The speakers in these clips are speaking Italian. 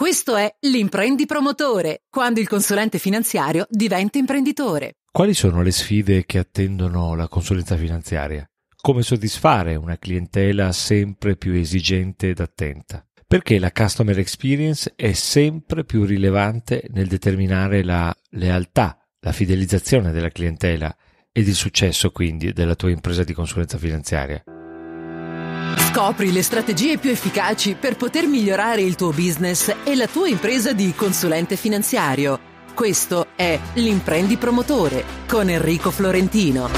Questo è l'imprendi promotore, quando il consulente finanziario diventa imprenditore. Quali sono le sfide che attendono la consulenza finanziaria? Come soddisfare una clientela sempre più esigente ed attenta? Perché la customer experience è sempre più rilevante nel determinare la lealtà, la fidelizzazione della clientela ed il successo quindi della tua impresa di consulenza finanziaria. Scopri le strategie più efficaci per poter migliorare il tuo business e la tua impresa di consulente finanziario. Questo è l'Imprendi Promotore con Enrico Florentino.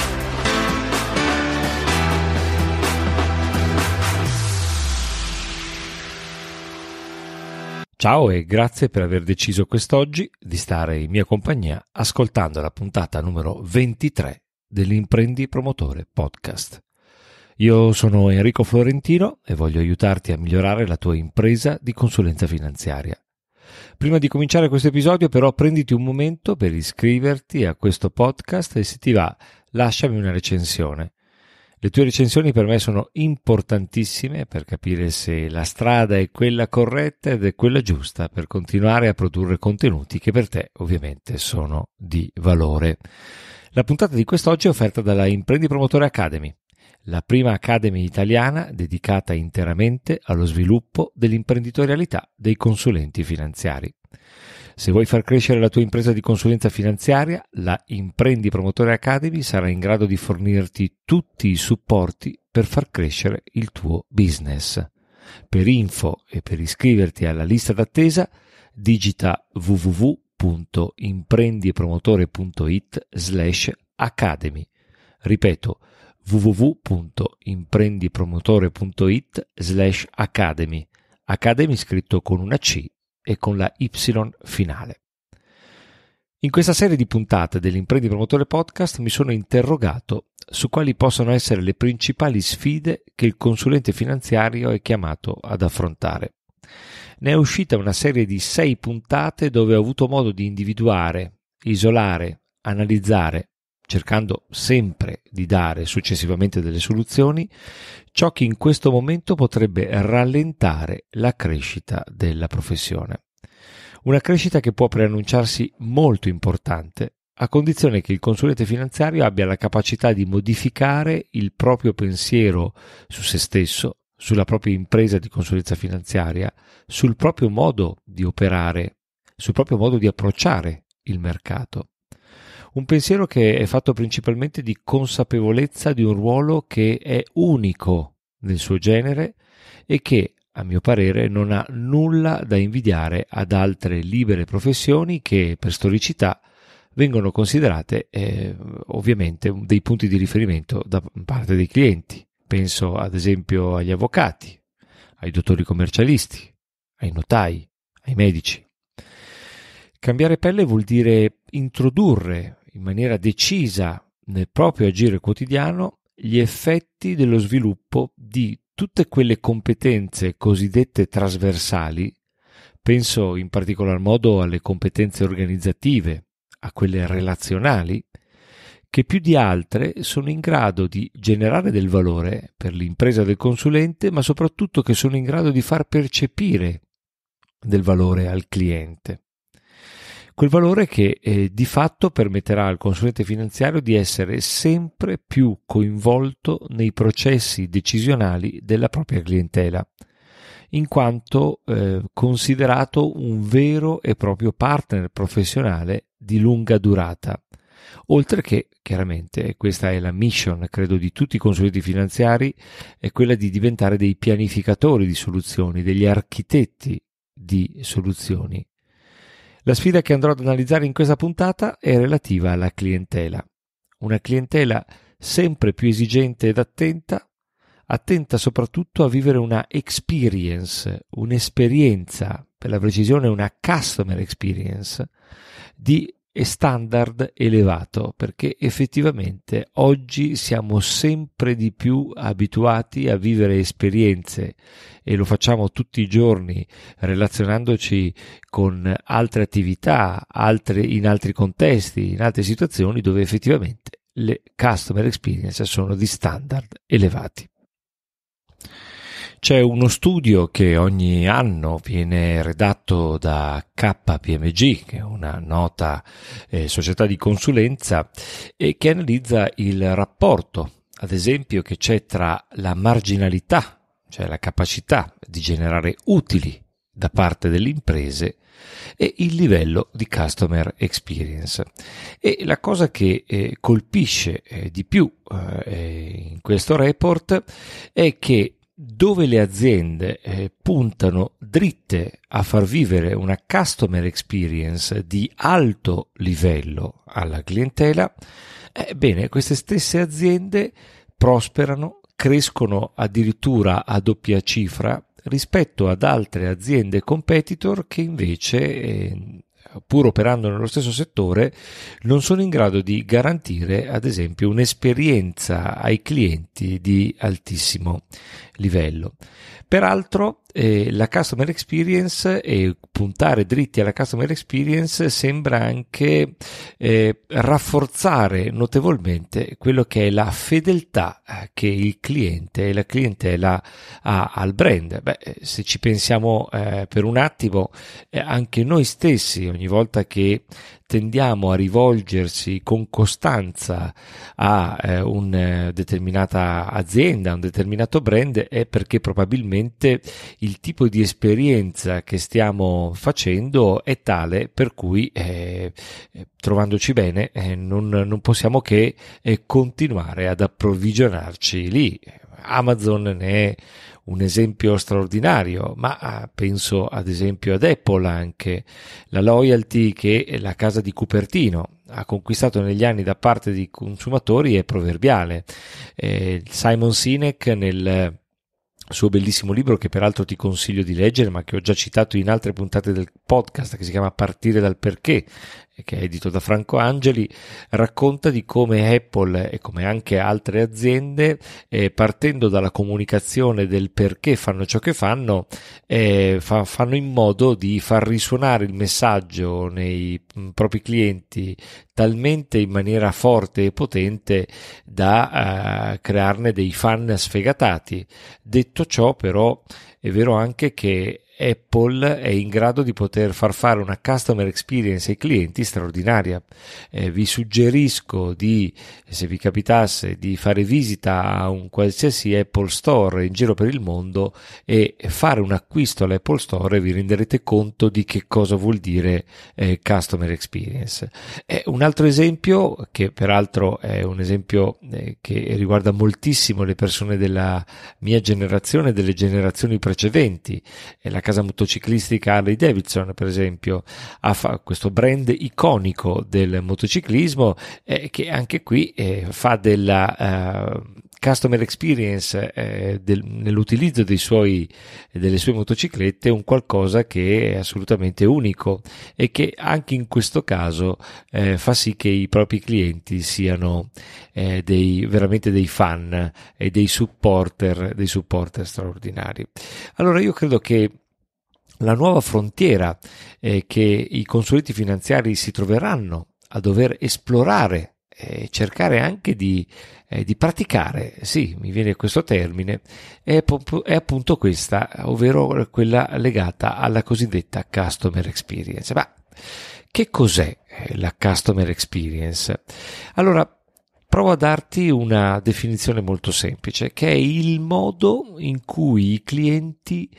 Ciao e grazie per aver deciso quest'oggi di stare in mia compagnia ascoltando la puntata numero 23 dell'Imprendi Promotore podcast. Io sono Enrico Florentino e voglio aiutarti a migliorare la tua impresa di consulenza finanziaria. Prima di cominciare questo episodio però prenditi un momento per iscriverti a questo podcast e se ti va lasciami una recensione. Le tue recensioni per me sono importantissime per capire se la strada è quella corretta ed è quella giusta per continuare a produrre contenuti che per te ovviamente sono di valore. La puntata di quest'oggi è offerta dalla Imprendi Promotore Academy la prima Academy italiana dedicata interamente allo sviluppo dell'imprenditorialità dei consulenti finanziari. Se vuoi far crescere la tua impresa di consulenza finanziaria, la Imprendi Promotore Academy sarà in grado di fornirti tutti i supporti per far crescere il tuo business. Per info e per iscriverti alla lista d'attesa, digita www.imprendipromotore.it slash academy. Ripeto, www.imprendipromotore.it www.imprendipromotore.it slash academy, academy scritto con una C e con la Y finale. In questa serie di puntate dell'Imprendi Promotore Podcast mi sono interrogato su quali possono essere le principali sfide che il consulente finanziario è chiamato ad affrontare. Ne è uscita una serie di sei puntate dove ho avuto modo di individuare, isolare, analizzare cercando sempre di dare successivamente delle soluzioni, ciò che in questo momento potrebbe rallentare la crescita della professione. Una crescita che può preannunciarsi molto importante, a condizione che il consulente finanziario abbia la capacità di modificare il proprio pensiero su se stesso, sulla propria impresa di consulenza finanziaria, sul proprio modo di operare, sul proprio modo di approcciare il mercato. Un pensiero che è fatto principalmente di consapevolezza di un ruolo che è unico nel suo genere e che, a mio parere, non ha nulla da invidiare ad altre libere professioni che, per storicità, vengono considerate eh, ovviamente dei punti di riferimento da parte dei clienti. Penso ad esempio agli avvocati, ai dottori commercialisti, ai notai, ai medici. Cambiare pelle vuol dire introdurre in maniera decisa nel proprio agire quotidiano gli effetti dello sviluppo di tutte quelle competenze cosiddette trasversali, penso in particolar modo alle competenze organizzative, a quelle relazionali, che più di altre sono in grado di generare del valore per l'impresa del consulente, ma soprattutto che sono in grado di far percepire del valore al cliente quel valore che eh, di fatto permetterà al consulente finanziario di essere sempre più coinvolto nei processi decisionali della propria clientela, in quanto eh, considerato un vero e proprio partner professionale di lunga durata. Oltre che, chiaramente, questa è la mission, credo, di tutti i consulenti finanziari, è quella di diventare dei pianificatori di soluzioni, degli architetti di soluzioni. La sfida che andrò ad analizzare in questa puntata è relativa alla clientela. Una clientela sempre più esigente ed attenta, attenta soprattutto a vivere una experience, un'esperienza, per la precisione una customer experience, di e standard elevato perché effettivamente oggi siamo sempre di più abituati a vivere esperienze e lo facciamo tutti i giorni relazionandoci con altre attività, altre, in altri contesti, in altre situazioni dove effettivamente le customer experience sono di standard elevati. C'è uno studio che ogni anno viene redatto da KPMG, che è una nota eh, società di consulenza, e che analizza il rapporto, ad esempio, che c'è tra la marginalità, cioè la capacità di generare utili da parte delle imprese e il livello di customer experience. E la cosa che eh, colpisce eh, di più eh, in questo report è che dove le aziende eh, puntano dritte a far vivere una customer experience di alto livello alla clientela, ebbene eh, queste stesse aziende prosperano, crescono addirittura a doppia cifra rispetto ad altre aziende competitor che invece eh, pur operando nello stesso settore, non sono in grado di garantire, ad esempio, un'esperienza ai clienti di altissimo livello. Peraltro, eh, la customer experience e puntare dritti alla customer experience sembra anche eh, rafforzare notevolmente quello che è la fedeltà eh, che il cliente e la clientela ha al brand. Beh, eh, se ci pensiamo eh, per un attimo, eh, anche noi stessi ogni volta che tendiamo a rivolgersi con costanza a eh, una determinata azienda, a un determinato brand, è perché probabilmente il tipo di esperienza che stiamo facendo è tale per cui eh, eh, trovandoci bene eh, non, non, possiamo che eh, continuare ad approvvigionarci lì. Amazon ne è un esempio straordinario, ma ah, penso ad esempio ad Apple anche, la loyalty che la casa di Cupertino ha conquistato negli anni da parte di consumatori è proverbiale. Eh, Simon Sinek nel suo bellissimo libro che peraltro ti consiglio di leggere ma che ho già citato in altre puntate del podcast che si chiama Partire dal perché che è edito da Franco Angeli, racconta di come Apple e come anche altre aziende, eh, partendo dalla comunicazione del perché fanno ciò che fanno, eh, fa, fanno in modo di far risuonare il messaggio nei mh, mm, propri clienti talmente in maniera forte e potente da eh, crearne dei fan sfegatati. Detto ciò, però, è vero anche che Apple è in grado di poter far fare una customer experience ai clienti straordinaria. Eh, vi suggerisco di, se vi capitasse, di fare visita a un qualsiasi Apple Store in giro per il mondo e fare un acquisto all'Apple Store e vi renderete conto di che cosa vuol dire eh, customer experience. Eh, un altro esempio, che peraltro è un esempio eh, che riguarda moltissimo le persone della mia generazione e delle generazioni precedenti, è la customer casa motociclistica Harley Davidson, per esempio, ha questo brand iconico del motociclismo eh, che anche qui eh, fa della uh, customer experience eh, del, nell'utilizzo suoi, delle sue motociclette un qualcosa che è assolutamente unico e che anche in questo caso eh, fa sì che i propri clienti siano eh, dei, veramente dei fan e dei supporter, dei supporter straordinari. Allora io credo che la nuova frontiera eh, che i consulenti finanziari si troveranno a dover esplorare e eh, cercare anche di, eh, di, praticare, sì, mi viene questo termine, è, è, appunto questa, ovvero quella legata alla cosiddetta customer experience. Ma che cos'è eh, la customer experience? Allora, provo a darti una definizione molto semplice, che è il modo in cui i clienti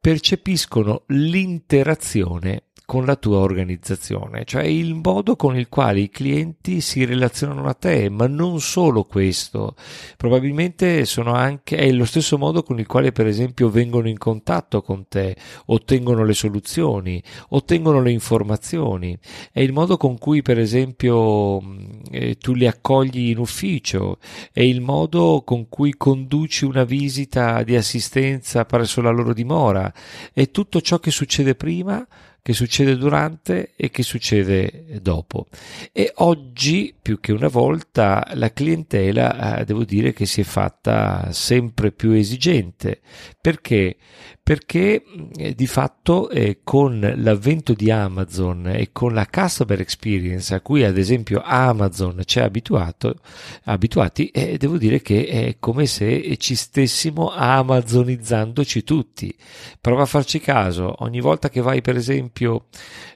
percepiscono l'interazione con la tua organizzazione, cioè il modo con il quale i clienti si relazionano a te, ma non solo questo, probabilmente sono anche, è lo stesso modo con il quale per esempio vengono in contatto con te, ottengono le soluzioni, ottengono le informazioni, è il modo con cui per esempio mm, eh, tu li accogli in ufficio, è il modo con cui conduci una visita di assistenza presso la loro dimora, è tutto ciò che succede prima che succede durante e che succede dopo. E oggi, più che una volta, la clientela eh, devo dire che si è fatta sempre più esigente. Perché? Perché eh, di fatto eh, con l'avvento di Amazon e con la customer experience a cui ad esempio Amazon ci ha abituato, abituati, eh, devo dire che è come se ci stessimo amazonizzandoci tutti. Prova a farci caso, ogni volta che vai per esempio esempio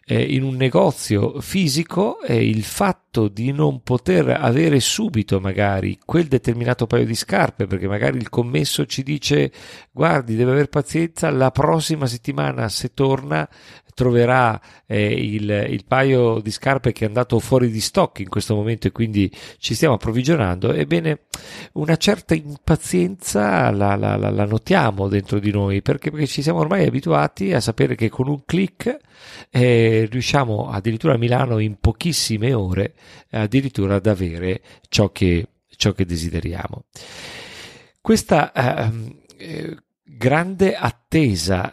eh, in un negozio fisico eh, il fatto di non poter avere subito magari quel determinato paio di scarpe perché magari il commesso ci dice guardi deve aver pazienza la prossima settimana se torna troverà eh, il, il, paio di scarpe che è andato fuori di stock in questo momento e quindi ci stiamo approvvigionando, ebbene una certa impazienza la, la, la, la notiamo dentro di noi perché, perché, ci siamo ormai abituati a sapere che con un clic eh, riusciamo addirittura a Milano in pochissime ore addirittura ad avere ciò che, ciò che desideriamo. Questa, ehm, eh, grande attesa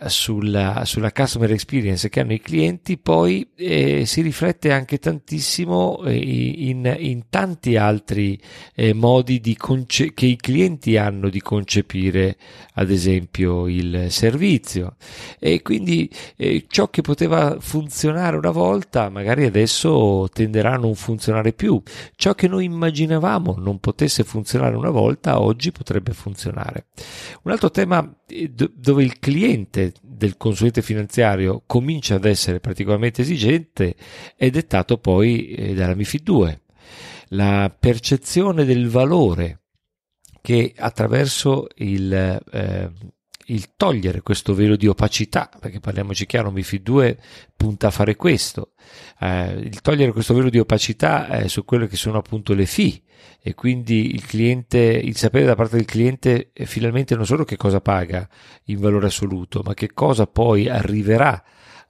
sulla, sulla, customer experience che hanno i clienti poi eh, si riflette anche tantissimo eh, in, in, tanti altri eh, modi conce- che i clienti hanno di concepire ad esempio il servizio e quindi eh, ciò che poteva funzionare una volta magari adesso tenderà a non funzionare più ciò che noi immaginavamo non potesse funzionare una volta oggi potrebbe funzionare un altro tema dove il cliente del consulente finanziario comincia ad essere particolarmente esigente è dettato poi eh, dalla MIFID 2. La percezione del valore che attraverso il, eh, il togliere questo velo di opacità, perché parliamoci chiaro, MIFI 2 punta a fare questo, eh, il togliere questo velo di opacità eh, su quelle che sono appunto le FI e quindi il cliente, il sapere da parte del cliente eh, finalmente non solo che cosa paga in valore assoluto, ma che cosa poi arriverà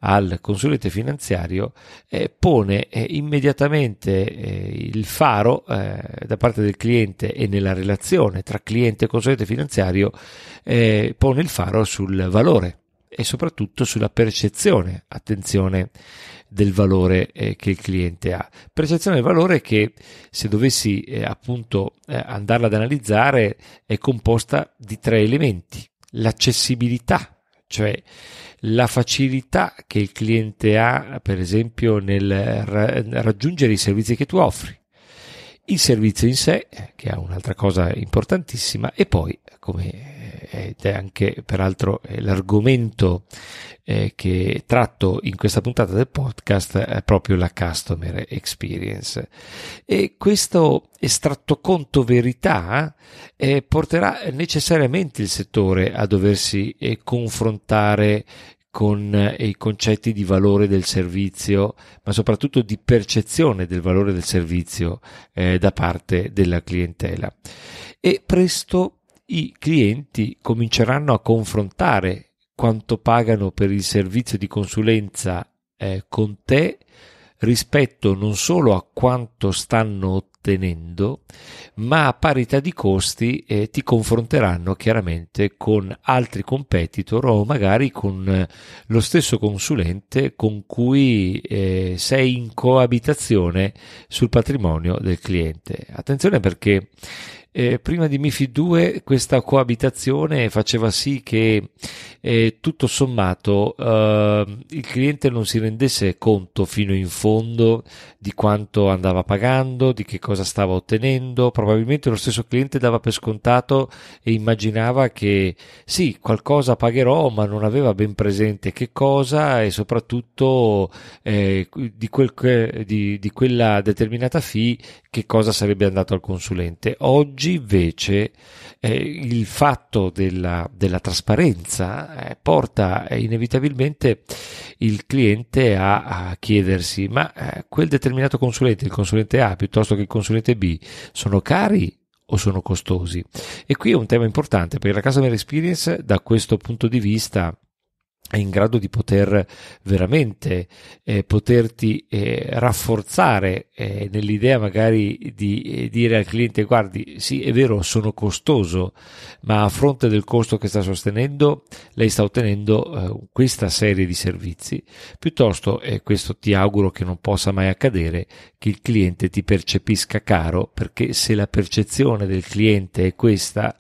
al consulente finanziario eh, pone eh, immediatamente eh, il faro eh, da parte del cliente e nella relazione tra cliente e consulente finanziario eh, pone il faro sul valore e soprattutto sulla percezione, attenzione, del valore eh, che il cliente ha. Percezione del valore che se dovessi eh, appunto eh, andarla ad analizzare è composta di tre elementi. L'accessibilità, cioè la facilità che il cliente ha, per esempio, nel raggiungere i servizi che tu offri, il servizio in sé, che è un'altra cosa importantissima, e poi, come ed è anche peraltro eh, l'argomento eh, che tratto in questa puntata del podcast è proprio la customer experience e questo estratto conto verità eh, porterà necessariamente il settore a doversi eh, confrontare con eh, i concetti di valore del servizio, ma soprattutto di percezione del valore del servizio eh, da parte della clientela. E presto i clienti cominceranno a confrontare quanto pagano per il servizio di consulenza eh, con te rispetto non solo a quanto stanno ottenendo, ma a parità di costi eh, ti confronteranno chiaramente con altri competitor o magari con eh, lo stesso consulente con cui eh, sei in coabitazione sul patrimonio del cliente. Attenzione perché eh, prima di MIFI 2 questa coabitazione faceva sì che eh, tutto sommato eh, il cliente non si rendesse conto fino in fondo di quanto andava pagando, di che cosa stava ottenendo, probabilmente lo stesso cliente dava per scontato e immaginava che sì, qualcosa pagherò, ma non aveva ben presente che cosa e soprattutto eh, di, quel, di, di quella determinata fee che cosa sarebbe andato al consulente. Oggi Oggi invece eh, il fatto della, della trasparenza eh, porta inevitabilmente il cliente a, a chiedersi ma eh, quel determinato consulente, il consulente A piuttosto che il consulente B, sono cari o sono costosi? E qui è un tema importante perché la Customer Experience da questo punto di vista è in grado di poter veramente eh, poterti eh, rafforzare eh, nell'idea magari di eh, dire al cliente guardi sì è vero sono costoso ma a fronte del costo che sta sostenendo lei sta ottenendo eh, questa serie di servizi piuttosto e eh, questo ti auguro che non possa mai accadere che il cliente ti percepisca caro perché se la percezione del cliente è questa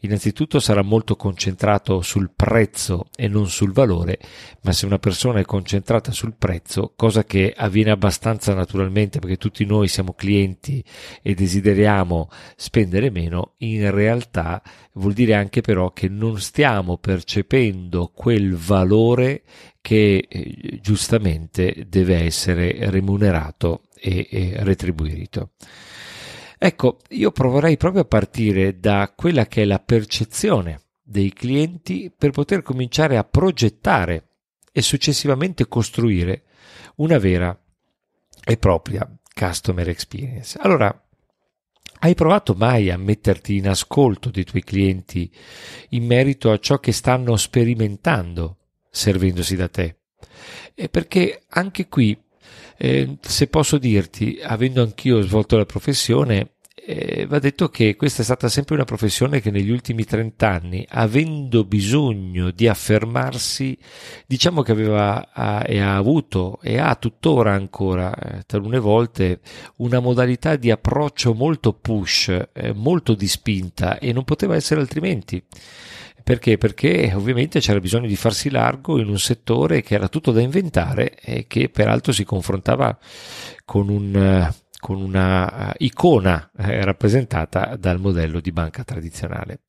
Innanzitutto sarà molto concentrato sul prezzo e non sul valore, ma se una persona è concentrata sul prezzo, cosa che avviene abbastanza naturalmente perché tutti noi siamo clienti e desideriamo spendere meno, in realtà vuol dire anche però che non stiamo percependo quel valore che eh, giustamente deve essere remunerato e retribuito. Ecco, io proverei proprio a partire da quella che è la percezione dei clienti per poter cominciare a progettare e successivamente costruire una vera e propria customer experience. Allora, hai provato mai a metterti in ascolto dei tuoi clienti in merito a ciò che stanno sperimentando servendosi da te? perché anche qui eh, se posso dirti, avendo anch'io svolto la professione, eh, va detto che questa è stata sempre una professione che negli ultimi 30 anni, avendo bisogno di affermarsi, diciamo che aveva ha, e ha avuto e ha tuttora ancora eh, talune volte una modalità di approccio molto push, eh, molto di spinta e non poteva essere altrimenti. Perché? Perché ovviamente c'era bisogno di farsi largo in un settore che era tutto da inventare e che peraltro si confrontava con un eh, con una eh, icona eh, rappresentata dal modello di banca tradizionale.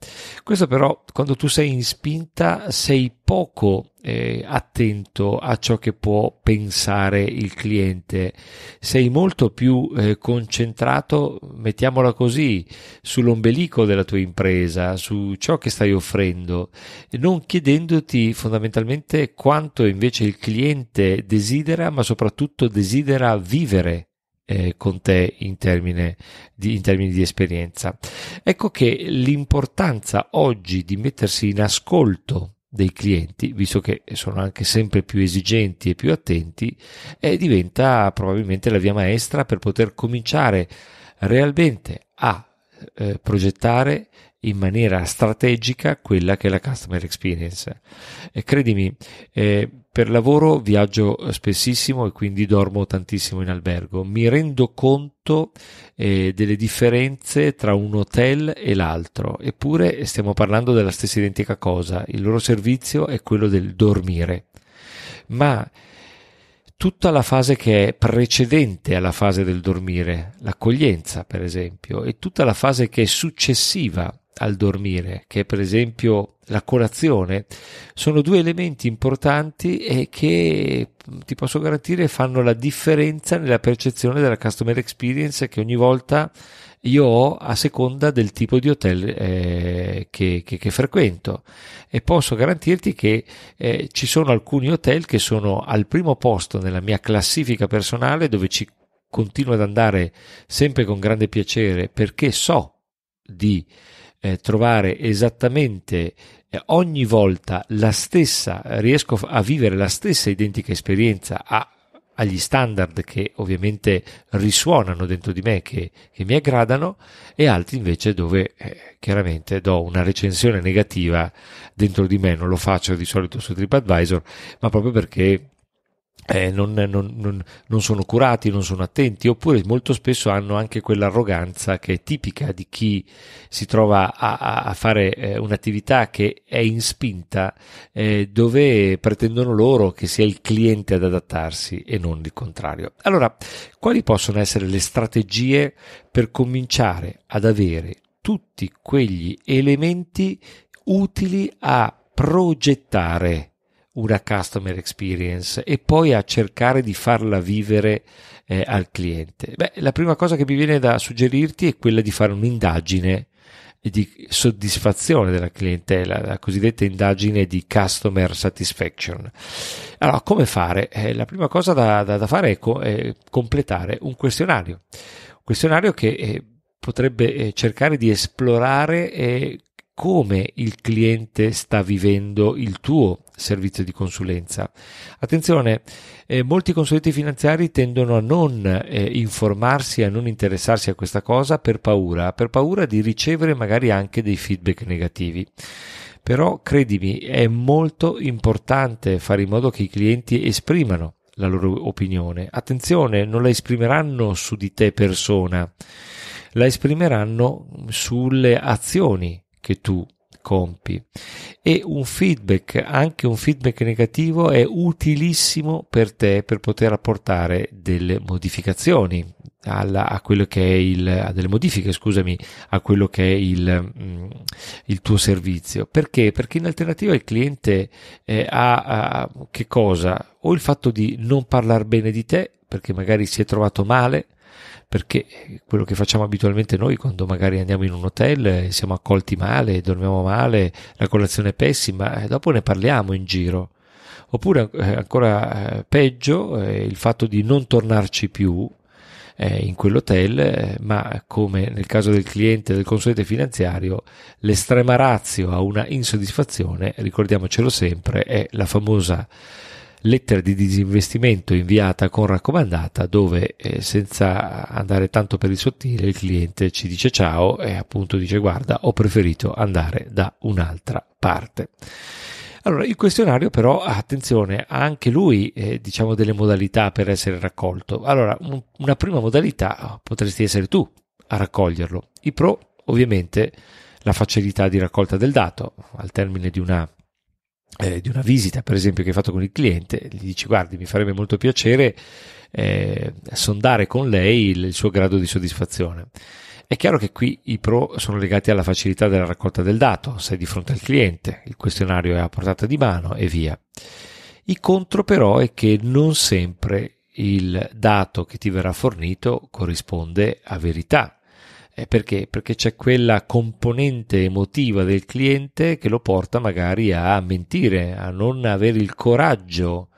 Questo però quando tu sei in spinta sei poco eh, attento a ciò che può pensare il cliente, sei molto più eh, concentrato, mettiamola così, sull'ombelico della tua impresa, su ciò che stai offrendo, non chiedendoti fondamentalmente quanto invece il cliente desidera, ma soprattutto desidera vivere eh, con te in, termine di, in termini di esperienza. Ecco che l'importanza oggi di mettersi in ascolto dei clienti, visto che sono anche sempre più esigenti e più attenti, eh, diventa probabilmente la via maestra per poter cominciare realmente a eh, progettare in maniera strategica quella che è la customer experience. E credimi, eh, per lavoro viaggio eh, spessissimo e quindi dormo tantissimo in albergo. Mi rendo conto eh, delle differenze tra un hotel e l'altro, eppure eh, stiamo parlando della stessa identica cosa. Il loro servizio è quello del dormire. Ma tutta la fase che è precedente alla fase del dormire, l'accoglienza per esempio, e tutta la fase che è successiva al dormire, che per esempio la colazione, sono due elementi importanti e che ti posso garantire fanno la differenza nella percezione della customer experience che ogni volta io ho a seconda del tipo di hotel eh, che, che, che, frequento e posso garantirti che eh, ci sono alcuni hotel che sono al primo posto nella mia classifica personale dove ci continuo ad andare sempre con grande piacere perché so di eh, trovare esattamente eh, ogni volta la stessa, riesco a vivere la stessa identica esperienza a, agli standard che ovviamente risuonano dentro di me, che, che mi aggradano, e altri invece dove eh, chiaramente do una recensione negativa dentro di me, non lo faccio di solito su TripAdvisor, ma proprio perché eh, non, non, non, non, sono curati, non sono attenti, oppure molto spesso hanno anche quell'arroganza che è tipica di chi si trova a, a fare eh, un'attività che è in spinta, eh, dove pretendono loro che sia il cliente ad adattarsi e non il contrario. Allora, quali possono essere le strategie per cominciare ad avere tutti quegli elementi utili a progettare una customer experience e poi a cercare di farla vivere eh, al cliente? Beh, la prima cosa che mi viene da suggerirti è quella di fare un'indagine di soddisfazione della clientela, la cosiddetta indagine di customer satisfaction. Allora, come fare? Eh, la prima cosa da, da, da fare è, co- è, completare un questionario, un questionario che eh, potrebbe eh, cercare di esplorare eh, come il cliente sta vivendo il tuo servizio di consulenza. Attenzione, eh, molti consulenti finanziari tendono a non eh, informarsi, a non interessarsi a questa cosa per paura, per paura di ricevere magari anche dei feedback negativi. Però credimi, è molto importante fare in modo che i clienti esprimano la loro opinione. Attenzione, non la esprimeranno su di te persona, la esprimeranno sulle azioni che tu compi e un feedback, anche un feedback negativo, è utilissimo per te per poter apportare delle modificazioni alla, a quello che è il, a delle modifiche, scusami, a quello che è il, mm, il tuo servizio. Perché? Perché in alternativa il cliente eh, ha, ha che cosa? O il fatto di non parlare bene di te perché magari si è trovato male perché quello che facciamo abitualmente noi quando magari andiamo in un hotel eh, siamo accolti male, dormiamo male, la colazione è pessima, eh, dopo ne parliamo in giro. Oppure eh, ancora peggio il fatto di non tornarci più in quell'hotel, ma come nel caso del cliente del consulente finanziario, l'estrema razio a una insoddisfazione, ricordiamocelo sempre, è la famosa lettera di disinvestimento inviata con raccomandata dove eh, senza andare tanto per il sottile il cliente ci dice ciao e appunto dice guarda ho preferito andare da un'altra parte. Allora, il questionario però, attenzione, ha anche lui eh, diciamo delle modalità per essere raccolto. Allora, un, una prima modalità potresti essere tu a raccoglierlo. I pro, ovviamente, la facilità di raccolta del dato al termine di una eh, di una visita, per esempio, che hai fatto con il cliente, gli dici: Guardi, mi farebbe molto piacere eh, sondare con lei il, il suo grado di soddisfazione. È chiaro che qui i pro sono legati alla facilità della raccolta del dato, sei di fronte al cliente, il questionario è a portata di mano e via. I contro però è che non sempre il dato che ti verrà fornito corrisponde a verità eh, perché? Perché c'è quella componente emotiva del cliente che lo porta magari a mentire, a non avere il coraggio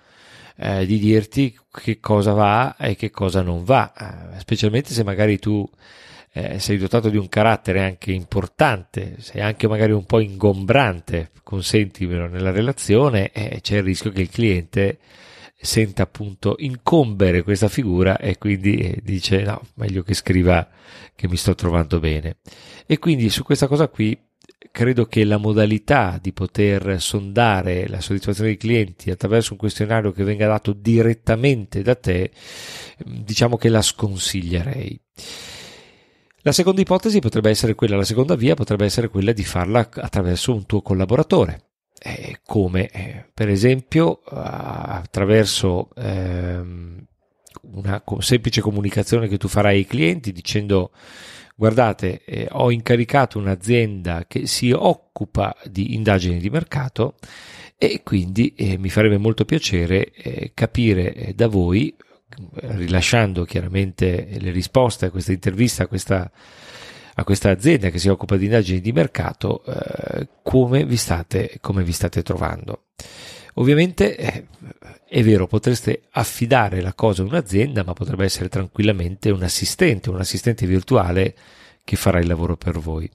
eh, di dirti che cosa va e che cosa non va, eh, specialmente se magari tu eh, sei dotato di un carattere anche importante, sei anche magari un po' ingombrante, consentimelo, nella relazione, eh, c'è il rischio che il cliente senta appunto incombere questa figura e quindi eh, dice no, meglio che scriva che mi sto trovando bene. E quindi su questa cosa qui credo che la modalità di poter sondare la soddisfazione dei clienti attraverso un questionario che venga dato direttamente da te, ehm, diciamo che la sconsiglierei. La seconda ipotesi potrebbe essere quella, la seconda via potrebbe essere quella di farla attraverso un tuo collaboratore eh, come? Eh, per esempio eh, attraverso ehm, una semplice comunicazione che tu farai ai clienti dicendo guardate eh, ho incaricato un'azienda che si occupa di indagini di mercato e quindi eh, mi farebbe molto piacere capire da voi rilasciando chiaramente le risposte a questa intervista, a questa a questa azienda che si occupa di indagini di mercato eh, come, vi state, come, vi state, trovando. Ovviamente eh, è vero, potreste affidare la cosa a un'azienda, ma potrebbe essere tranquillamente un assistente, un assistente virtuale che farà il lavoro per voi.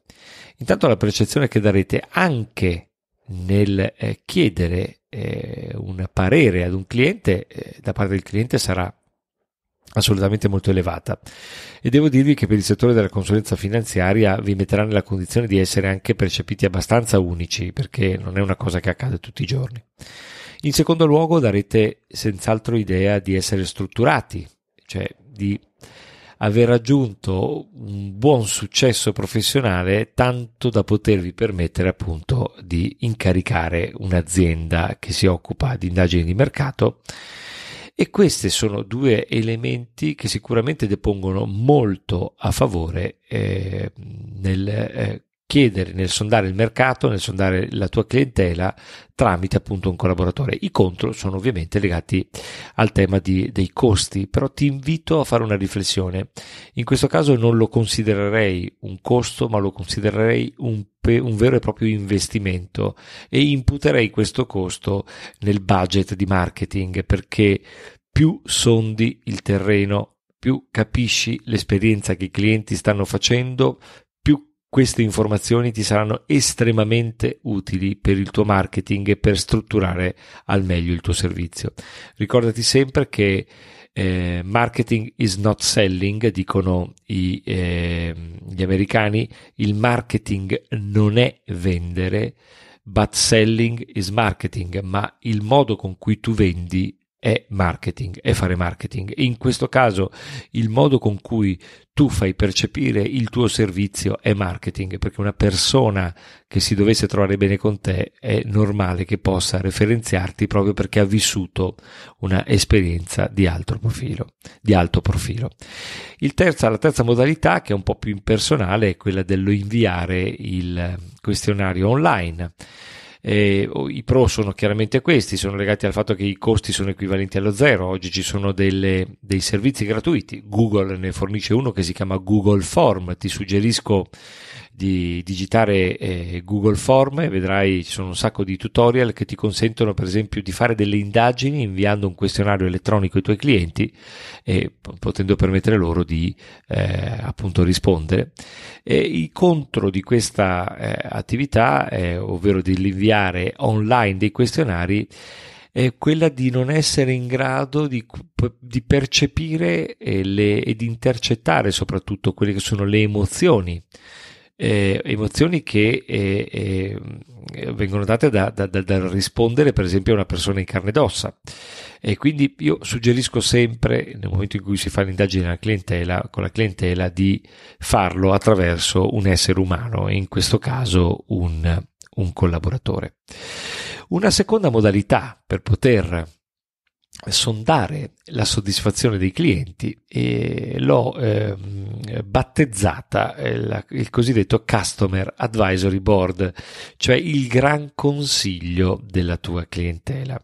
Intanto la percezione che darete anche nel eh, chiedere eh, un parere ad un cliente eh, da parte del cliente sarà assolutamente molto elevata e devo dirvi che per il settore della consulenza finanziaria vi metterà nella condizione di essere anche percepiti abbastanza unici perché non è una cosa che accade tutti i giorni. In secondo luogo darete senz'altro idea di essere strutturati, cioè di aver raggiunto un buon successo professionale tanto da potervi permettere appunto di incaricare un'azienda che si occupa di indagini di mercato e questi sono due elementi che sicuramente depongono molto a favore eh, nel eh, chiedere, nel sondare il mercato, nel sondare la tua clientela tramite appunto un collaboratore. I contro sono ovviamente legati al tema di, dei costi, però ti invito a fare una riflessione. In questo caso non lo considererei un costo, ma lo considererei un, un vero e proprio investimento e imputerei questo costo nel budget di marketing perché più sondi il terreno più capisci l'esperienza che i clienti stanno facendo, queste informazioni ti saranno estremamente utili per il tuo marketing e per strutturare al meglio il tuo servizio. Ricordati sempre che eh, marketing is not selling, dicono i, eh, gli americani, il marketing non è vendere, but selling is marketing, ma il modo con cui tu vendi è marketing, è fare marketing. In questo caso il modo con cui tu fai percepire il tuo servizio è marketing, perché una persona che si dovesse trovare bene con te è normale che possa referenziarti proprio perché ha vissuto una esperienza di, alto profilo, di alto profilo. Il Terza, la terza modalità, che è un po' più impersonale, è quella dello inviare il questionario online. Eh, I pro sono chiaramente questi, sono legati al fatto che i costi sono equivalenti allo zero, oggi ci sono delle, dei servizi gratuiti, Google ne fornisce uno che si chiama Google Form, ti suggerisco di digitare eh, Google Form, vedrai ci sono un sacco di tutorial che ti consentono per esempio di fare delle indagini inviando un questionario elettronico ai tuoi clienti e potendo permettere loro di eh, appunto rispondere. E il contro di questa eh, attività, eh, ovvero di inviare online dei questionari, è quella di non essere in grado di, di percepire e, le, e, di intercettare soprattutto quelle che sono le emozioni eh, emozioni che eh, eh, vengono date dal da, da, da rispondere per esempio a una persona in carne ed ossa e quindi io suggerisco sempre nel momento in cui si fa l'indagine con la clientela di farlo attraverso un essere umano in questo caso un, un collaboratore. Una seconda modalità per poter sondare la soddisfazione dei clienti e l'ho ehm, eh, battezzata il, il cosiddetto Customer Advisory Board, cioè il gran consiglio della tua clientela.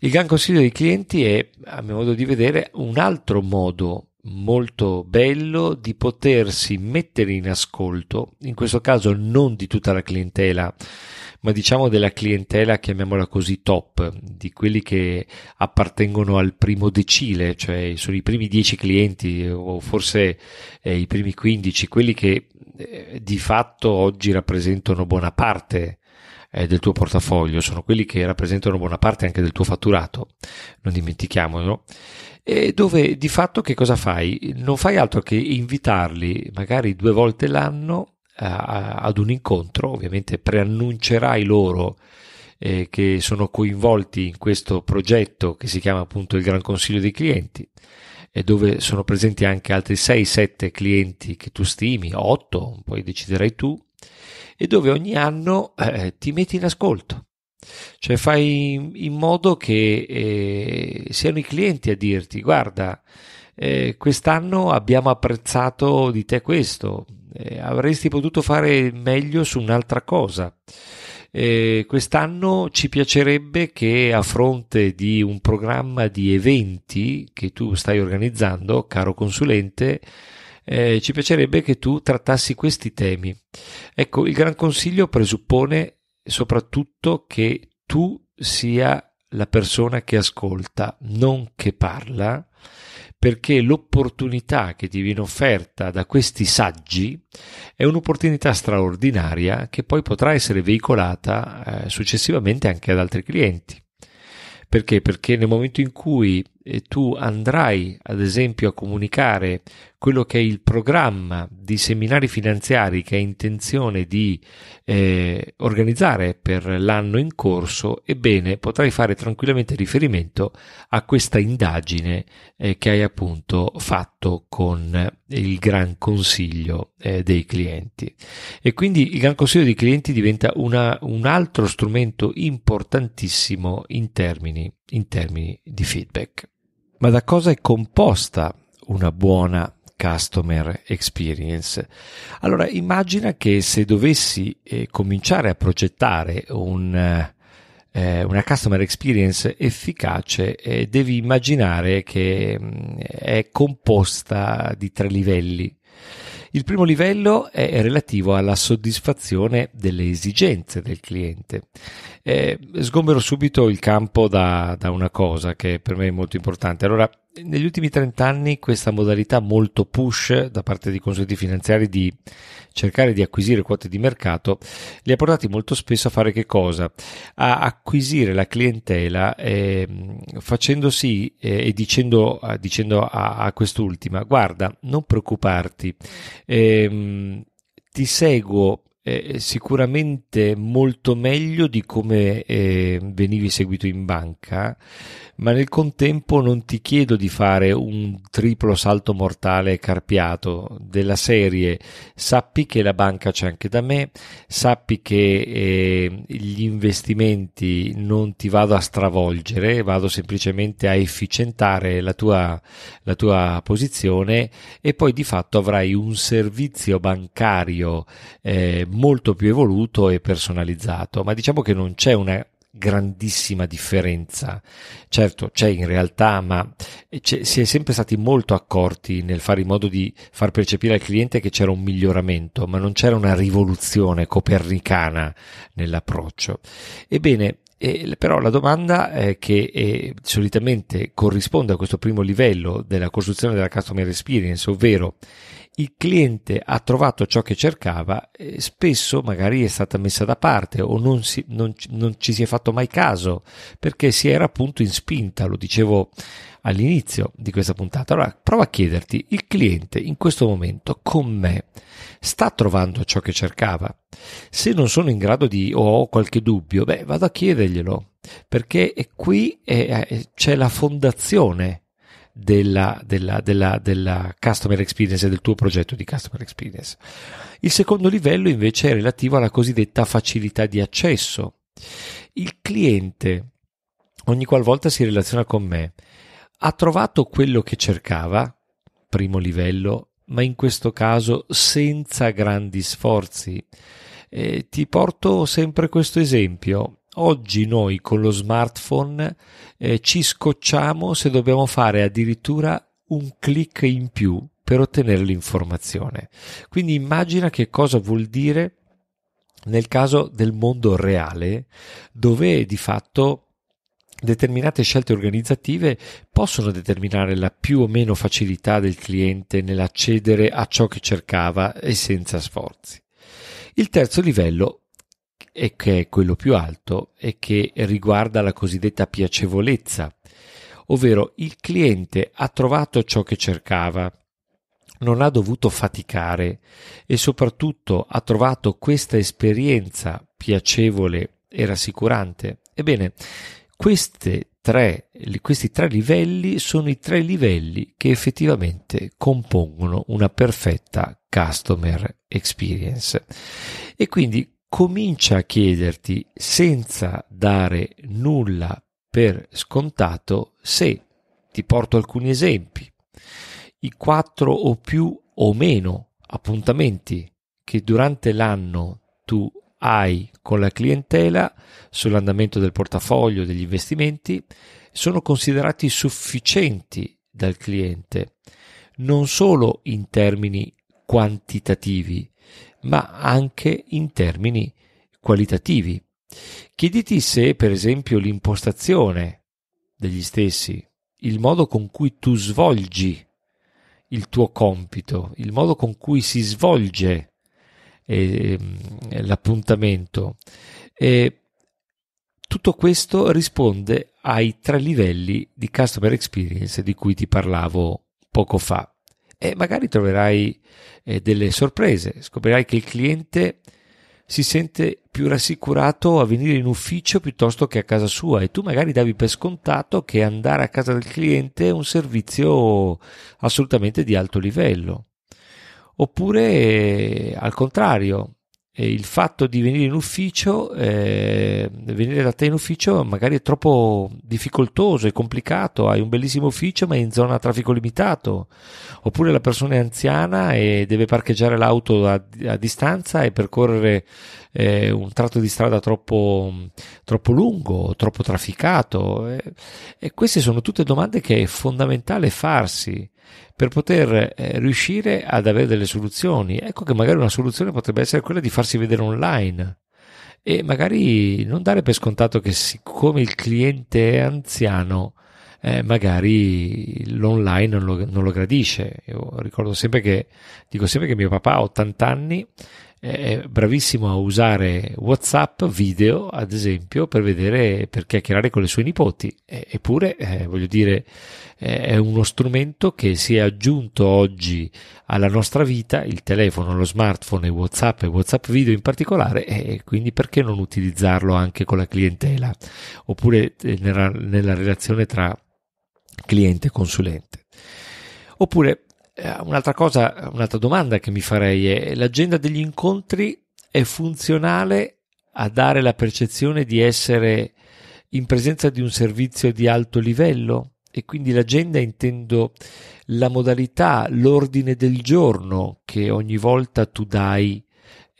Il gran consiglio dei clienti è, a mio modo di vedere, un altro modo molto bello di potersi mettere in ascolto, in questo caso non di tutta la clientela, ma diciamo della clientela, chiamiamola così, top, di quelli che appartengono al primo decile, cioè sono i primi 10 clienti o forse eh, i primi 15, quelli che eh, di fatto oggi rappresentano buona parte eh, del tuo portafoglio, sono quelli che rappresentano buona parte anche del tuo fatturato, non dimentichiamolo, e dove di fatto che cosa fai? Non fai altro che invitarli magari due volte l'anno a, ad un incontro, ovviamente preannuncerai loro eh, che sono coinvolti in questo progetto che si chiama appunto il Gran Consiglio dei Clienti e dove sono presenti anche altri 6-7 clienti che tu stimi, 8, poi deciderai tu, e dove ogni anno eh, ti metti in ascolto. Cioè fai in modo che eh, siano i clienti a dirti guarda, eh, quest'anno abbiamo apprezzato di te questo, eh, avresti potuto fare meglio su un'altra cosa. Eh, quest'anno ci piacerebbe che a fronte di un programma di eventi che tu stai organizzando, caro consulente, eh, ci piacerebbe che tu trattassi questi temi. Ecco, il Gran Consiglio presuppone soprattutto che tu sia la persona che ascolta, non che parla, perché l'opportunità che ti viene offerta da questi saggi è un'opportunità straordinaria che poi potrà essere veicolata eh, successivamente anche ad altri clienti. Perché? Perché nel momento in cui tu andrai ad esempio a comunicare quello che è il programma di seminari finanziari che hai intenzione di eh, organizzare per l'anno in corso, ebbene potrai fare tranquillamente riferimento a questa indagine eh, che hai appunto fatto con il Gran Consiglio eh, dei clienti. E quindi il Gran Consiglio dei clienti diventa una, un altro strumento importantissimo in termini, in termini di feedback ma da cosa è composta una buona customer experience. Allora immagina che se dovessi eh, cominciare a progettare un, eh, eh una customer experience efficace, eh, devi immaginare che mh, mm, è composta di tre livelli. Il primo livello è relativo alla soddisfazione delle esigenze del cliente. Eh, sgombero subito il campo da, da una cosa che per me è molto importante. Allora, negli ultimi 30 anni questa modalità molto push da parte dei consulenti finanziari di cercare di acquisire quote di mercato li ha portati molto spesso a fare che cosa? A acquisire la clientela eh, facendo sì eh, e dicendo, eh, dicendo a, a, quest'ultima guarda non preoccuparti eh, ti seguo eh, sicuramente molto meglio di come eh, venivi seguito in banca, ma nel contempo non ti chiedo di fare un triplo salto mortale carpiato della serie. Sappi che la banca c'è anche da me, sappi che eh, gli investimenti non ti vado a stravolgere, vado semplicemente a efficientare la tua, la tua posizione e poi di fatto avrai un servizio bancario eh, molto più evoluto e personalizzato, ma diciamo che non c'è una grandissima differenza. Certo, c'è in realtà, ma si è sempre stati molto accorti nel fare in modo di far percepire al cliente che c'era un miglioramento, ma non c'era una rivoluzione copernicana nell'approccio. Ebbene, eh, però la domanda eh, che eh, solitamente corrisponde a questo primo livello della costruzione della customer experience, ovvero il cliente ha trovato ciò che cercava, eh, spesso magari è stata messa da parte o non, si, non, non, ci si è fatto mai caso perché si era appunto in spinta, lo dicevo all'inizio di questa puntata. Allora prova a chiederti, il cliente in questo momento con me sta trovando ciò che cercava? Se non sono in grado di o ho qualche dubbio, beh vado a chiederglielo perché qui è, c'è la fondazione della, della, della, della customer experience e del tuo progetto di customer experience. Il secondo livello invece è relativo alla cosiddetta facilità di accesso. Il cliente, ogni qualvolta si relaziona con me, ha trovato quello che cercava, primo livello, ma in questo caso senza grandi sforzi. Eh, ti porto sempre questo esempio. Oggi noi con lo smartphone eh, ci scocciamo se dobbiamo fare addirittura un clic in più per ottenere l'informazione. Quindi immagina che cosa vuol dire nel caso del mondo reale, dove di fatto determinate scelte organizzative possono determinare la più o meno facilità del cliente nell'accedere a ciò che cercava e senza sforzi. Il terzo livello e che è quello più alto e che riguarda la cosiddetta piacevolezza, ovvero il cliente ha trovato ciò che cercava, non ha dovuto faticare e soprattutto ha trovato questa esperienza piacevole e rassicurante. Ebbene, Tre, questi tre livelli sono i tre livelli che effettivamente compongono una perfetta customer experience. E quindi comincia a chiederti senza dare nulla per scontato se, ti porto alcuni esempi, i quattro o più o meno appuntamenti che durante l'anno tu hai con la clientela sull'andamento del portafoglio, degli investimenti, sono considerati sufficienti dal cliente, non solo in termini quantitativi, ma anche in termini qualitativi. Chiediti se, per esempio, l'impostazione degli stessi, il modo con cui tu svolgi il tuo compito, il modo con cui si svolge eh, l'appuntamento. E tutto questo risponde ai tre livelli di customer experience di cui ti parlavo poco fa e magari troverai eh, delle sorprese, scoprirai che il cliente si sente più rassicurato a venire in ufficio piuttosto che a casa sua e tu magari davi per scontato che andare a casa del cliente è un servizio assolutamente di alto livello. Oppure al contrario, e il fatto di venire in ufficio, eh, venire da te in ufficio magari è troppo difficoltoso, è complicato, hai un bellissimo ufficio ma è in zona a traffico limitato, oppure la persona è anziana e deve parcheggiare l'auto a, a distanza e percorrere eh, un tratto di strada troppo, troppo lungo, troppo trafficato. E, e queste sono tutte domande che è fondamentale farsi per poter eh, riuscire ad avere delle soluzioni. Ecco che magari una soluzione potrebbe essere quella di farsi vedere online e magari non dare per scontato che siccome il cliente è anziano, eh, magari l'online non lo, non lo, gradisce. Io ricordo sempre che, dico sempre che mio papà ha 80 anni è bravissimo a usare WhatsApp video, ad esempio, per vedere per chiacchierare con le sue nipoti. Eppure, eh, voglio dire, è uno strumento che si è aggiunto oggi alla nostra vita, il telefono, lo smartphone, e WhatsApp e WhatsApp video in particolare, e quindi perché non utilizzarlo anche con la clientela oppure eh, nella, nella relazione tra cliente e consulente? Oppure eh, un'altra cosa, un'altra domanda che mi farei è l'agenda degli incontri è funzionale a dare la percezione di essere in presenza di un servizio di alto livello e quindi l'agenda intendo la modalità, l'ordine del giorno che ogni volta tu dai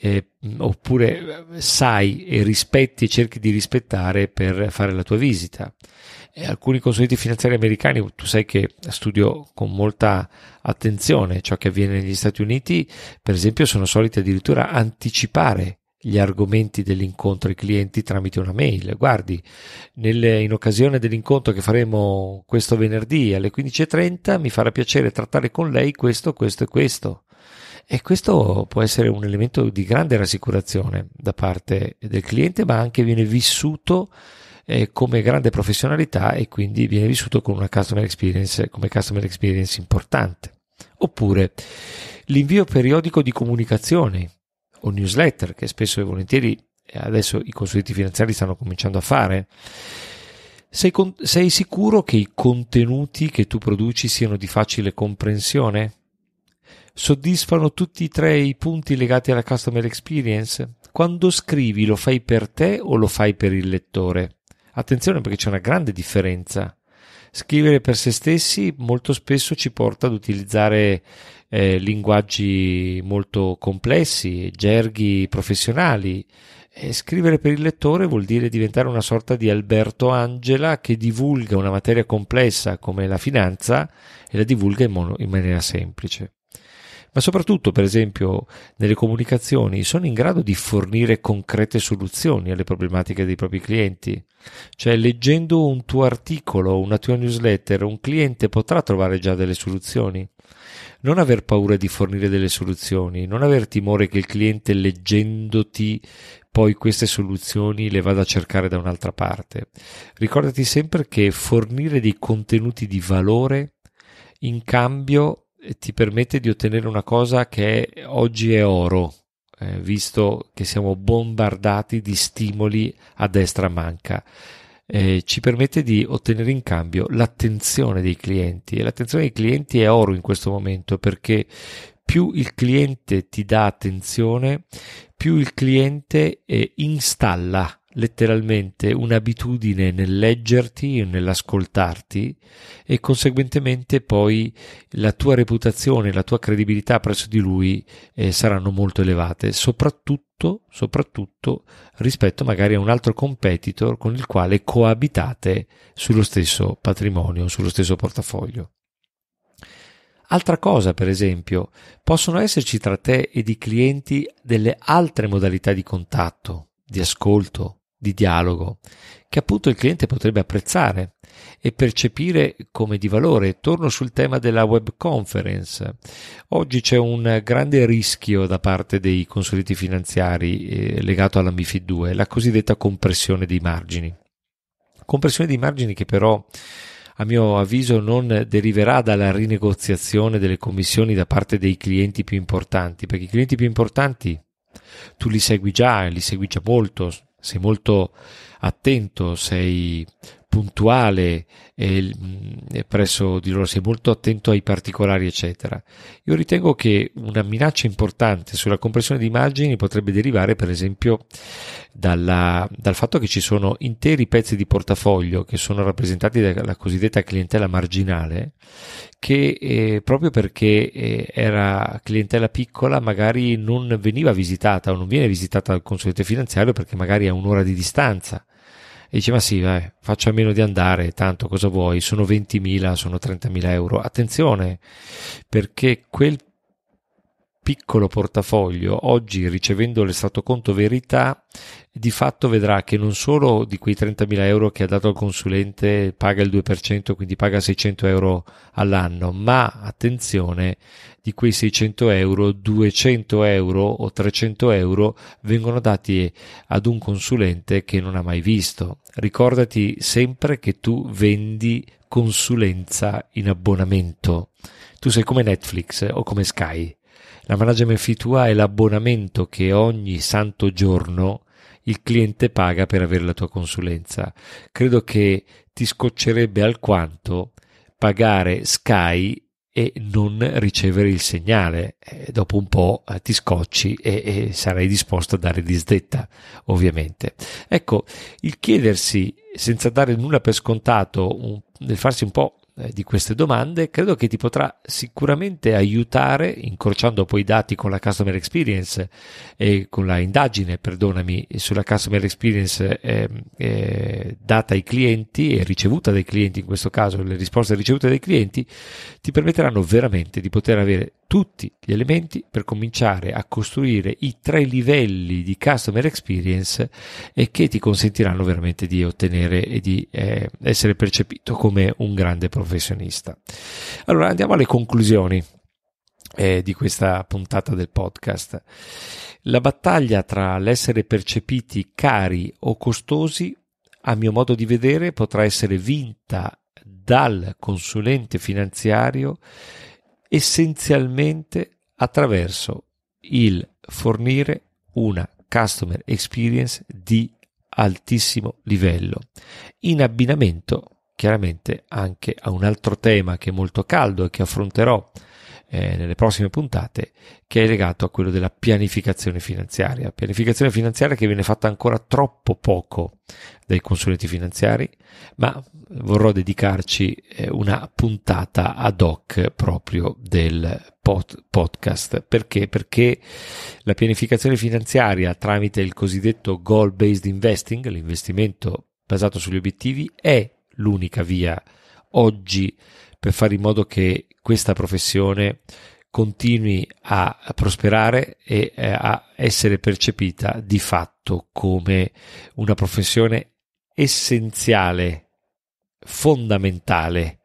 eh, oppure eh, sai e rispetti e cerchi di rispettare per fare la tua visita. E alcuni consulenti finanziari americani, tu sai che studio con molta attenzione ciò che avviene negli Stati Uniti, per esempio sono soliti addirittura anticipare gli argomenti dell'incontro ai clienti tramite una mail. Guardi, nel, in occasione dell'incontro che faremo questo venerdì alle 15.30 mi farà piacere trattare con lei questo, questo e questo. E questo può essere un elemento di grande rassicurazione da parte del cliente, ma anche viene vissuto eh, come grande professionalità e quindi viene vissuto con una customer experience, come customer experience importante. Oppure l'invio periodico di comunicazioni o newsletter, che spesso e volentieri eh, adesso i consulenti finanziari stanno cominciando a fare. Sei, con- sei sicuro che i contenuti che tu produci siano di facile comprensione? soddisfano tutti e tre i punti legati alla customer experience? Quando scrivi lo fai per te o lo fai per il lettore? Attenzione perché c'è una grande differenza. Scrivere per se stessi molto spesso ci porta ad utilizzare eh, linguaggi molto complessi, gerghi professionali. E scrivere per il lettore vuol dire diventare una sorta di Alberto Angela che divulga una materia complessa come la finanza e la divulga in, mono, in maniera semplice ma soprattutto, per esempio, nelle comunicazioni, sono in grado di fornire concrete soluzioni alle problematiche dei propri clienti. Cioè, leggendo un tuo articolo, una tua newsletter, un cliente potrà trovare già delle soluzioni. Non aver paura di fornire delle soluzioni, non aver timore che il cliente leggendoti poi queste soluzioni le vada a cercare da un'altra parte. Ricordati sempre che fornire dei contenuti di valore in cambio ti permette di ottenere una cosa che oggi è oro, eh, visto che siamo bombardati di stimoli a destra manca. Eh, ci permette di ottenere in cambio l'attenzione dei clienti e l'attenzione dei clienti è oro in questo momento perché più il cliente ti dà attenzione, più il cliente eh, installa letteralmente un'abitudine nel leggerti, nell'ascoltarti e conseguentemente poi la tua reputazione, la tua credibilità presso di lui eh, saranno molto elevate, soprattutto, soprattutto rispetto magari a un altro competitor con il quale coabitate sullo stesso patrimonio, sullo stesso portafoglio. Altra cosa, per esempio, possono esserci tra te ed i clienti delle altre modalità di contatto, di ascolto, di dialogo, che appunto il cliente potrebbe apprezzare e percepire come di valore. Torno sul tema della web conference. Oggi c'è un grande rischio da parte dei consulenti finanziari eh, legato alla MIFID 2, la cosiddetta compressione dei margini. Compressione dei margini che però a mio avviso non deriverà dalla rinegoziazione delle commissioni da parte dei clienti più importanti, perché i clienti più importanti tu li segui già, li segui già molto, sei molto attento, sei puntuale eh, presso di loro, sei molto attento ai particolari, eccetera. Io ritengo che una minaccia importante sulla compressione di immagini potrebbe derivare, per esempio, dalla, dal fatto che ci sono interi pezzi di portafoglio che sono rappresentati dalla cosiddetta clientela marginale, che eh, proprio perché eh, era clientela piccola magari non veniva visitata o non viene visitata dal consulente finanziario perché magari a un'ora di distanza e dice ma sì vai, faccio a meno di andare tanto cosa vuoi sono 20.000 sono 30.000 euro attenzione perché quel piccolo portafoglio oggi ricevendo l'estratto conto verità di fatto vedrà che non solo di quei 30.000 euro che ha dato al consulente paga il 2% quindi paga 600 euro all'anno ma attenzione di quei 600 euro, 200 euro o 300 euro vengono dati ad un consulente che non ha mai visto. Ricordati sempre che tu vendi consulenza in abbonamento. Tu sei come Netflix eh, o come Sky. La management fee tua è l'abbonamento che ogni santo giorno il cliente paga per avere la tua consulenza. Credo che ti scoccerebbe alquanto pagare Sky e non ricevere il segnale. E eh, dopo un po' eh, ti scocci e, e sarai disposto a dare disdetta, ovviamente. Ecco, il chiedersi senza dare nulla per scontato, un, nel farsi un po' Eh, di queste domande, credo che ti potrà sicuramente aiutare, incrociando poi i dati con la customer experience e eh, con la indagine, perdonami, sulla customer experience eh, eh, data ai clienti e ricevuta dai clienti, in questo caso le risposte ricevute dai clienti, ti permetteranno veramente di poter avere tutti gli elementi per cominciare a costruire i tre livelli di customer experience e che ti consentiranno veramente di ottenere e di eh, essere percepito come un grande prodotto professionista. Allora andiamo alle conclusioni eh, di questa puntata del podcast. La battaglia tra l'essere percepiti cari o costosi, a mio modo di vedere, potrà essere vinta dal consulente finanziario essenzialmente attraverso il fornire una customer experience di altissimo livello in abbinamento chiaramente anche a un altro tema che è molto caldo e che affronterò eh, nelle prossime puntate, che è legato a quello della pianificazione finanziaria. Pianificazione finanziaria che viene fatta ancora troppo poco dai consulenti finanziari, ma vorrò dedicarci eh, una puntata ad hoc proprio del pod- podcast. Perché? Perché la pianificazione finanziaria tramite il cosiddetto goal-based investing, l'investimento basato sugli obiettivi, è l'unica via oggi per fare in modo che questa professione continui a prosperare e eh, a essere percepita di fatto come una professione essenziale, fondamentale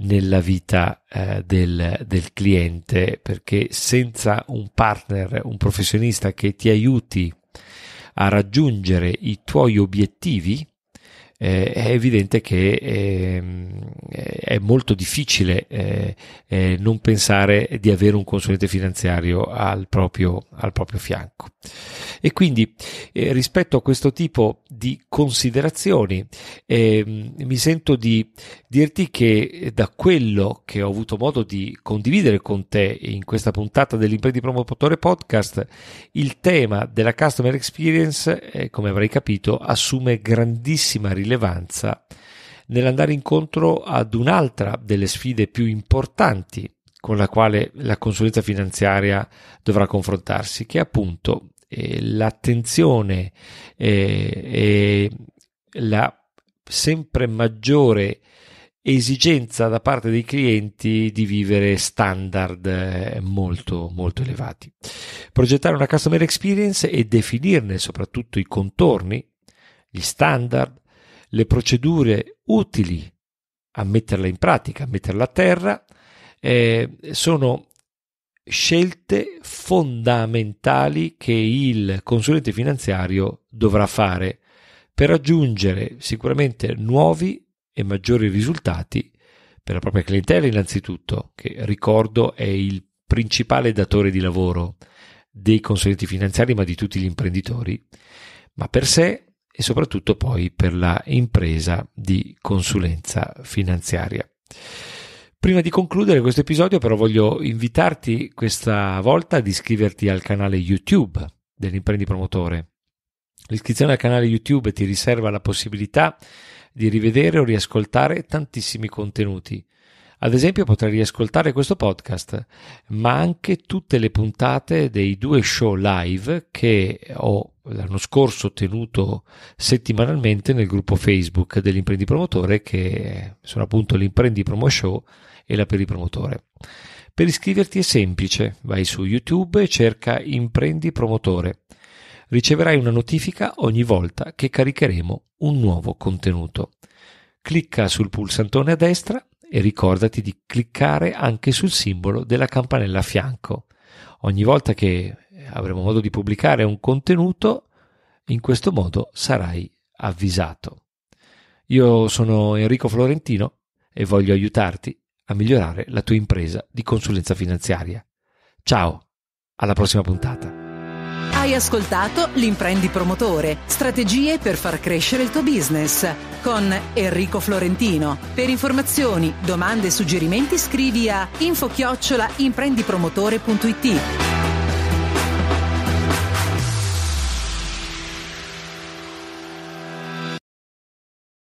nella vita eh, del, del cliente, perché senza un partner, un professionista che ti aiuti a raggiungere i tuoi obiettivi, eh, è evidente che ehm, è molto difficile eh, eh, non pensare di avere un consulente finanziario al proprio, al proprio fianco. E quindi eh, rispetto a questo tipo di considerazioni ehm, mi sento di dirti che da quello che ho avuto modo di condividere con te in questa puntata dell'Imprenditore Promotore Podcast, il tema della Customer Experience, come avrai capito, assume grandissima rilevanza rilevanza nell'andare incontro ad un'altra delle sfide più importanti con la quale la consulenza finanziaria dovrà confrontarsi, che è appunto eh, l'attenzione eh, e eh, la sempre maggiore esigenza da parte dei clienti di vivere standard eh, molto molto elevati. Progettare una customer experience e definirne soprattutto i contorni, gli standard, le procedure utili a metterla in pratica, a metterla a terra, eh, sono scelte fondamentali che il consulente finanziario dovrà fare per raggiungere sicuramente nuovi e maggiori risultati per la propria clientela innanzitutto, che ricordo è il principale datore di lavoro dei consulenti finanziari ma di tutti gli imprenditori, ma per sé e soprattutto poi per la impresa di consulenza finanziaria. Prima di concludere questo episodio però voglio invitarti questa volta ad iscriverti al canale YouTube dell'imprendi promotore. L'iscrizione al canale YouTube ti riserva la possibilità di rivedere o riascoltare tantissimi contenuti ad esempio potrai riascoltare questo podcast, ma anche tutte le puntate dei due show live che ho l'anno scorso tenuto settimanalmente nel gruppo Facebook dell'imprendipronotore che sono appunto l'imprendipronotore show e la peripromotore. Per iscriverti è semplice, vai su YouTube e cerca Imprendi Promotore. Riceverai una notifica ogni volta che caricheremo un nuovo contenuto. Clicca sul pulsantone a destra e ricordati di cliccare anche sul simbolo della campanella a fianco. Ogni volta che avremo modo di pubblicare un contenuto, in questo modo sarai avvisato. Io sono Enrico Florentino e voglio aiutarti a migliorare la tua impresa di consulenza finanziaria. Ciao, alla prossima puntata. Hai ascoltato L'imprendi promotore, strategie per far crescere il tuo business con Enrico Florentino. Per informazioni, domande e suggerimenti scrivi a info infochiocciolaimprendipromotore.it.